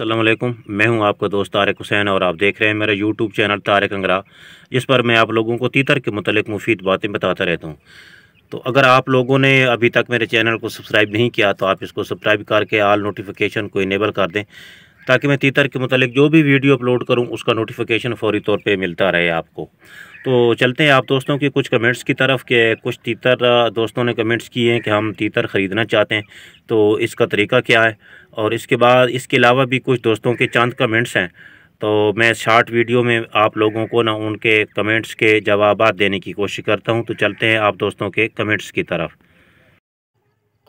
असलम मैं हूं आपका दोस्त तारक हुसैन और आप देख रहे हैं मेरा यूट्यूब चैनल तारक अंगरा जिस पर मैं आप लोगों को तीतर के मतलब मुफीद बातें बताता रहता हूं तो अगर आप लोगों ने अभी तक मेरे चैनल को सब्सक्राइब नहीं किया तो आप इसको सब्सक्राइब करके आल नोटिफिकेशन को इनेबल कर दें ताकि मैं तीतर के मतलब जो भी वीडियो अपलोड करूँ उसका नोटिफिकेशन फौरी तौर पे मिलता रहे आपको तो चलते हैं आप दोस्तों के कुछ कमेंट्स की तरफ के कुछ तीतर दोस्तों ने कमेंट्स किए हैं कि हम तीतर ख़रीदना चाहते हैं तो इसका तरीका क्या है और इसके बाद इसके अलावा भी कुछ दोस्तों के चांद कमेंट्स हैं तो मैं शार्ट वीडियो में आप लोगों को ना उनके कमेंट्स के जवाब देने की कोशिश करता हूँ तो चलते हैं आप दोस्तों के कमेंट्स की तरफ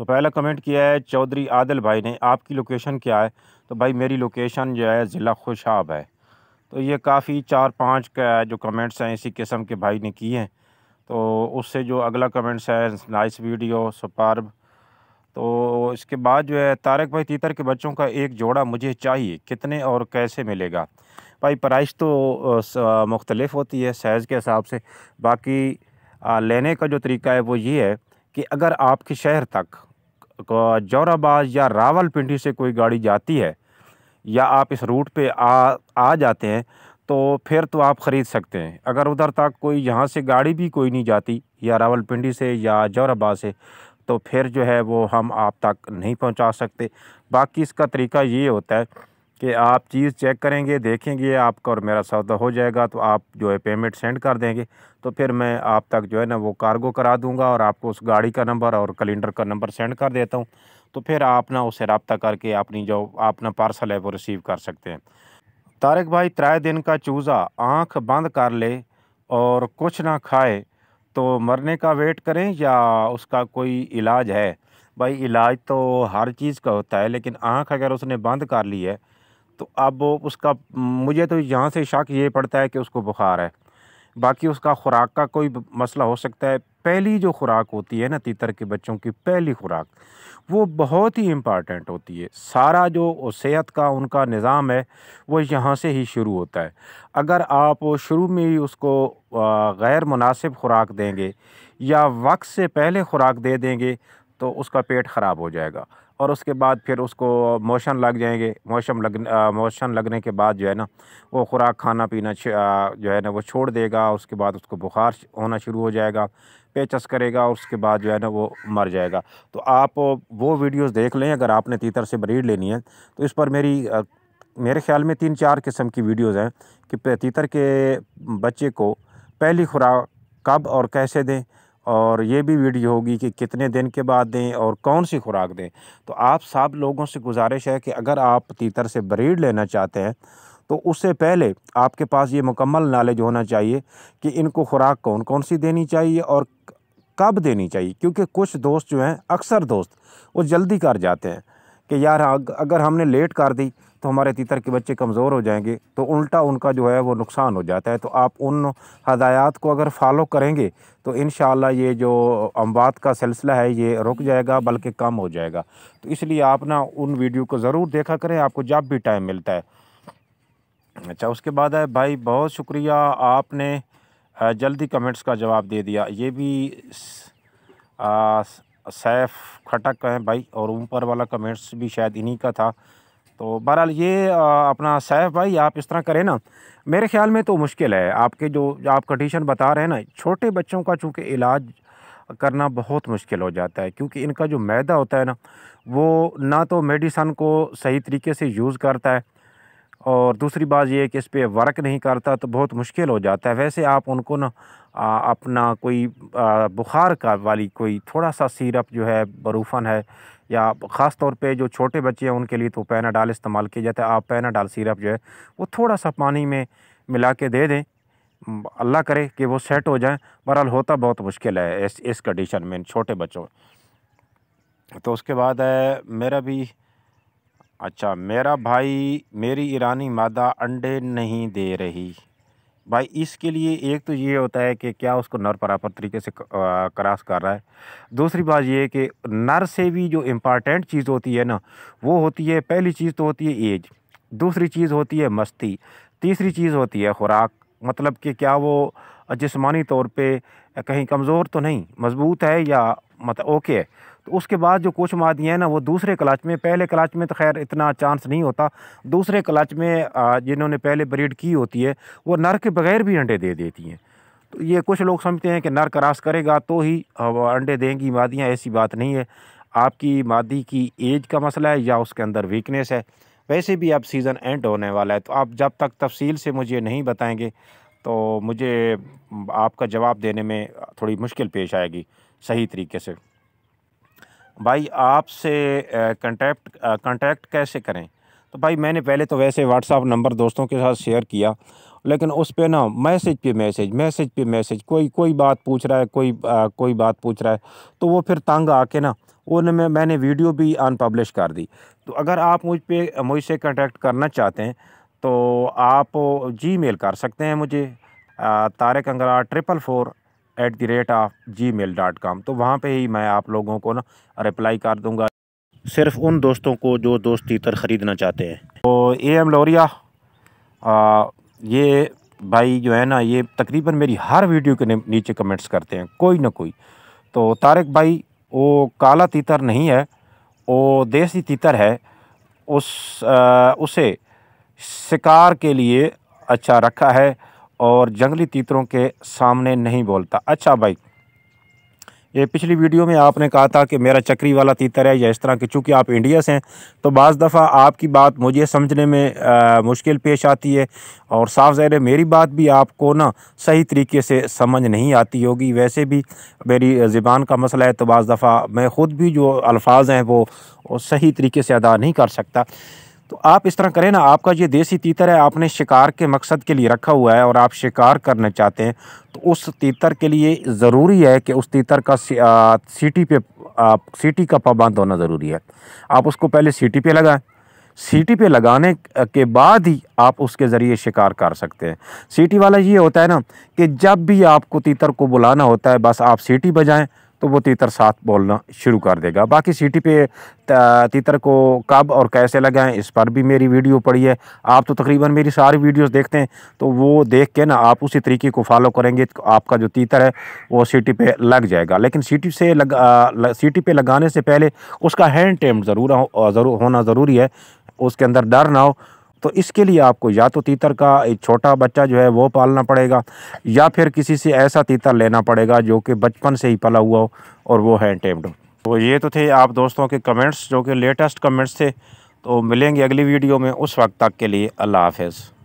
तो पहला कमेंट किया है चौधरी आदिल भाई ने आपकी लोकेशन क्या है तो भाई मेरी लोकेशन जो है ज़िला खुशाब है तो ये काफ़ी चार पाँच का जो कमेंट्स हैं इसी किस्म के भाई ने किए हैं तो उससे जो अगला कमेंट्स है नाइस वीडियो सुपार्ब तो इसके बाद जो है तारक भाई तीतर के बच्चों का एक जोड़ा मुझे चाहिए कितने और कैसे मिलेगा भाई प्राइस तो मुख्तलफ़ होती है साइज़ के हिसाब से बाकी लेने का जो तरीका है वो ये है कि अगर आपके शहर तक जौराबाद या रावल पिंडी से कोई गाड़ी जाती है या आप इस रूट पे आ आ जाते हैं तो फिर तो आप ख़रीद सकते हैं अगर उधर तक कोई यहाँ से गाड़ी भी कोई नहीं जाती या रावल पिंडी से या जौराबाद से तो फिर जो है वो हम आप तक नहीं पहुँचा सकते बाकी इसका तरीका ये होता है कि आप चीज़ चेक करेंगे देखेंगे आपका और मेरा सौदा हो जाएगा तो आप जो है पेमेंट सेंड कर देंगे तो फिर मैं आप तक जो है ना वो कार्गो करा दूंगा और आपको उस गाड़ी का नंबर और कैलेंडर का नंबर सेंड कर देता हूँ तो फिर आप ना उसे रबता करके अपनी जो अपना पार्सल है वो रिसीव कर सकते हैं तारक भाई त्राए दिन का चूज़ा आँख बंद कर ले और कुछ ना खाए तो मरने का वेट करें या उसका कोई इलाज है भाई इलाज तो हर चीज़ का होता है लेकिन आँख अगर उसने बंद कर ली है तो अब उसका मुझे तो यहाँ से शक ये पड़ता है कि उसको बुखार है बाकी उसका खुराक का कोई मसला हो सकता है पहली जो खुराक होती है ना तीतर के बच्चों की पहली खुराक वो बहुत ही इम्पॉर्टेंट होती है सारा जो सेहत का उनका निज़ाम है वो यहाँ से ही शुरू होता है अगर आप शुरू में ही उसको गैर मुनासिब खुराक देंगे या वक्त से पहले खुराक दे देंगे तो उसका पेट ख़राब हो जाएगा और उसके बाद फिर उसको मोशन लग जाएंगे मोशन लग मोशन लगने के बाद जो है ना वो खुराक खाना पीना जो है ना वो छोड़ देगा उसके बाद उसको बुखार होना शुरू हो जाएगा पेचस करेगा और उसके बाद जो है ना वो मर जाएगा तो आप वो वीडियोस देख लें अगर आपने तीतर से ब्रीड लेनी है तो इस पर मेरी मेरे ख्याल में तीन चार किस्म की वीडियोस हैं कि तीतर के बच्चे को पहली खुराक कब और कैसे दें और ये भी वीडियो होगी कि कितने दिन के बाद दें और कौन सी खुराक दें तो आप सब लोगों से गुजारिश है कि अगर आप तीतर से ब्रीड लेना चाहते हैं तो उससे पहले आपके पास ये मुकम्मल नॉलेज होना चाहिए कि इनको खुराक कौन कौन सी देनी चाहिए और कब देनी चाहिए क्योंकि कुछ दोस्त जो हैं अक्सर दोस्त वो जल्दी कर जाते हैं कि यार अगर हमने लेट कर दी तो हमारे तीतर के बच्चे कमज़ोर हो जाएंगे तो उल्टा उनका जो है वो नुकसान हो जाता है तो आप उन हदायत को अगर फॉलो करेंगे तो इन ये जो अमवात का सिलसिला है ये रुक जाएगा बल्कि कम हो जाएगा तो इसलिए आप ना उन वीडियो को ज़रूर देखा करें आपको जब भी टाइम मिलता है अच्छा उसके बाद है भाई बहुत शुक्रिया आपने जल्दी कमेंट्स का जवाब दे दिया ये भी आ, सैफ खटक हैं भाई और ऊपर वाला कमेंट्स भी शायद इन्हीं का था तो बहरहाल ये अपना सैफ भाई आप इस तरह करें ना मेरे ख्याल में तो मुश्किल है आपके जो आप कंडीशन बता रहे हैं ना छोटे बच्चों का चूँकि इलाज करना बहुत मुश्किल हो जाता है क्योंकि इनका जो मैदा होता है ना वो ना तो मेडिसन को सही तरीके से यूज़ करता है और दूसरी बात ये कि इस पर वर्क नहीं करता तो बहुत मुश्किल हो जाता है वैसे आप उनको ना आ, अपना कोई आ, बुखार का वाली कोई थोड़ा सा सिरप जो है बरूफन है या ख़ास तौर पे जो छोटे बच्चे हैं उनके लिए तो पैनाडाल इस्तेमाल किया जाता है आप पैनाडाल सिरप जो है वो थोड़ा सा पानी में मिला के दे दें अल्लाह करे कि वो सेट हो जाए बहरहाल होता बहुत मुश्किल है इस इस कंडीशन में छोटे बच्चों तो उसके बाद है मेरा भी अच्छा मेरा भाई मेरी ईरानी मादा अंडे नहीं दे रही भाई इसके लिए एक तो ये होता है कि क्या उसको नर बराबर तरीके से क्रॉस कर रहा है दूसरी बात ये कि नर से भी जो इम्पॉर्टेंट चीज़ होती है ना वो होती है पहली चीज़ तो होती है एज दूसरी चीज़ होती है मस्ती तीसरी चीज़ होती है खुराक मतलब कि क्या वो जिसमानी तौर पे कहीं कमज़ोर तो नहीं मजबूत है या मतलब ओके है तो उसके बाद जो कोच मादियाँ हैं ना वो दूसरे क्लाच में पहले क्लाच में तो खैर इतना चांस नहीं होता दूसरे क्लाच में जिन्होंने पहले ब्रीड की होती है वो नर के बगैर भी अंडे दे देती हैं तो ये कुछ लोग समझते हैं कि नर क्रास करेगा तो ही अंडे देंगी मादियाँ ऐसी बात नहीं है आपकी मादी की एज का मसला है या उसके अंदर वीकनेस है वैसे भी अब सीज़न एंड होने वाला है तो आप जब तक तफसील से मुझे नहीं बताएंगे तो मुझे आपका जवाब देने में थोड़ी मुश्किल पेश आएगी सही तरीके से भाई आपसे कंटेक्ट कंटेक्ट कैसे करें तो भाई मैंने पहले तो वैसे व्हाट्सअप नंबर दोस्तों के साथ शेयर किया लेकिन उस पर ना मैसेज पे मैसेज मैसेज पे मैसेज कोई कोई बात पूछ रहा है कोई आ, कोई बात पूछ रहा है तो वो फिर तंग आके ना उनमें मैंने वीडियो भी अनपब्लिश कर दी तो अगर आप मुझ पर मुझसे कंटेक्ट करना चाहते हैं तो आप जी मेल कर सकते हैं मुझे Tarak Angra triple four at the rate of gmail dot com तो वहाँ पर ही मैं आप लोगों को ना रिप्लाई कर दूँगा सिर्फ उन दोस्तों को जो दोस्त तीतर ख़रीदना चाहते हैं तो ए एम लोरिया आ, ये भाई जो है ना ये तकरीबन मेरी हर वीडियो के नीचे कमेंट्स करते हैं कोई ना कोई तो तारक भाई वो काला तीतर नहीं है वो देसी तीतर है उस आ, उसे शिकार के लिए अच्छा रखा है और जंगली तीतरों के सामने नहीं बोलता अच्छा भाई ये पिछली वीडियो में आपने कहा था कि मेरा चक्री वाला तीतर है या इस तरह के चूँकि आप इंडिया से हैं तो बज़ दफ़ा आपकी बात मुझे समझने में आ, मुश्किल पेश आती है और साफ ज़ाहिर है मेरी बात भी आपको ना सही तरीके से समझ नहीं आती होगी वैसे भी मेरी ज़बान का मसला है तो बज़ दफ़ा मैं ख़ुद भी जो अल्फाज हैं वो सही तरीके से अदा नहीं कर सकता तो आप इस तरह करें ना आपका ये देसी तीतर है आपने शिकार के मकसद के लिए रखा हुआ है और आप शिकार करना चाहते हैं तो उस तीतर के लिए ज़रूरी है कि उस तीतर का सीटी पे आप सीटी का पाबंद होना ज़रूरी है आप उसको पहले सीटी पे लगाएं सीटी पे लगाने के बाद ही आप उसके ज़रिए शिकार कर सकते हैं सीटी वाला ये होता है ना कि जब भी आपको तीतर को बुलाना होता है बस आप सीटी बजाएं तो वो तीतर साथ बोलना शुरू कर देगा बाकी सीटी पे तीतर को कब और कैसे लगाएं इस पर भी मेरी वीडियो पड़ी है आप तो तकरीबन मेरी सारी वीडियोस देखते हैं तो वो देख के ना आप उसी तरीके को फॉलो करेंगे तो आपका जो तीतर है वो सीटी पे लग जाएगा लेकिन सीटी से लगा सीटी पे लगाने से पहले उसका हैंड टेम्प ज़रूर ज़रूर होना ज़रूरी है उसके अंदर डर ना हो तो इसके लिए आपको या तो तीतर का एक छोटा बच्चा जो है वो पालना पड़ेगा या फिर किसी से ऐसा तीतर लेना पड़ेगा जो कि बचपन से ही पला हुआ हो और वो हैंड टेप्ड हो तो ये तो थे आप दोस्तों के कमेंट्स जो कि लेटेस्ट कमेंट्स थे तो मिलेंगे अगली वीडियो में उस वक्त तक के लिए अल्लाह हाफिज़